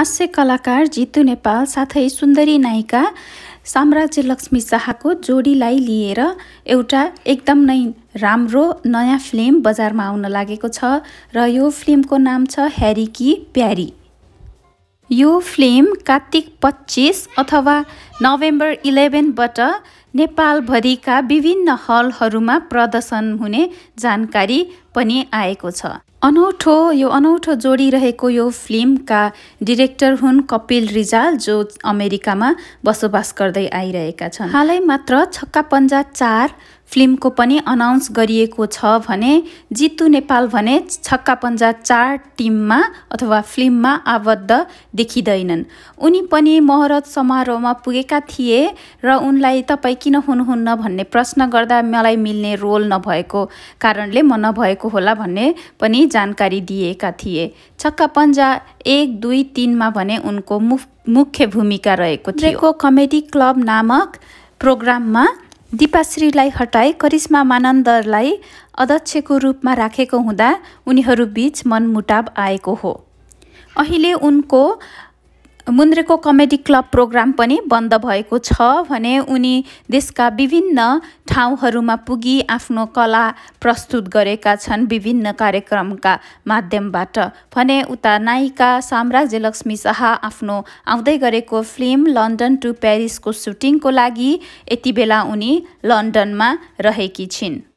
हास्य कलाकार जितु नेपाल साथै सुन्दरी नायिका साम्राज्य लक्ष्मी शाहको जोडीलाई लिएर एउटा एकदम नै राम्रो नयाँ फिल्म बजारमा आउन लागेको छ र यो फिल्मको नाम छ ह्यारी कि प्यारी यो फिल्म कार्तिक पच्चिस अथवा नोभेम्बर इलेभेनबाट नेपालभरिका विभिन्न हलहरूमा प्रदर्शन हुने जानकारी पनि आएको छ अनौठो यो अनौठो जोडिरहेको रहेको यो फिल्मका डिरेक्टर हुन् कपिल रिजाल जो अमेरिकामा बसोबास गर्दै आइरहेका छन् हालै मात्र छक्का पन्जा चार फिल्मको पनि अनाउन्स गरिएको छ भने जितु नेपाल भने छक्का पन्जा चार टिममा अथवा फिल्ममा आबद्ध देखिँदैनन् उनी पनि महरत समारोहमा पुगेका थिए र उनलाई तपाईँ किन हुनुहुन्न भन्ने प्रश्न गर्दा मलाई मिल्ने रोल नभएको कारणले म नभएको होला भन्ने पनि जानकारी दिएका थिए छक्का पन्जा एक दुई तिनमा भने उनको मुख्य भूमिका रहेको थियो कमेडी क्लब नामक प्रोग्राममा दिपाश्रीलाई हटाई करिश्मा मानन्दरलाई अध्यक्षको रूपमा राखेको हुँदा उनीहरूबीच मनमुटाव आएको हो अहिले उनको मुन्द्रेको कमेडी क्लब प्रोग्राम पनि बन्द भएको छ भने उनी देशका विभिन्न ठाउँहरूमा पुगी आफ्नो कला प्रस्तुत गरेका छन् विभिन्न कार्यक्रमका माध्यमबाट भने उता नायिका साम्राज्य लक्ष्मी शाह आफ्नो आउँदै गरेको फिल्म लन्डन टु प्यारिसको सुटिङको लागि यति बेला उनी लन्डनमा रहेकी छिन्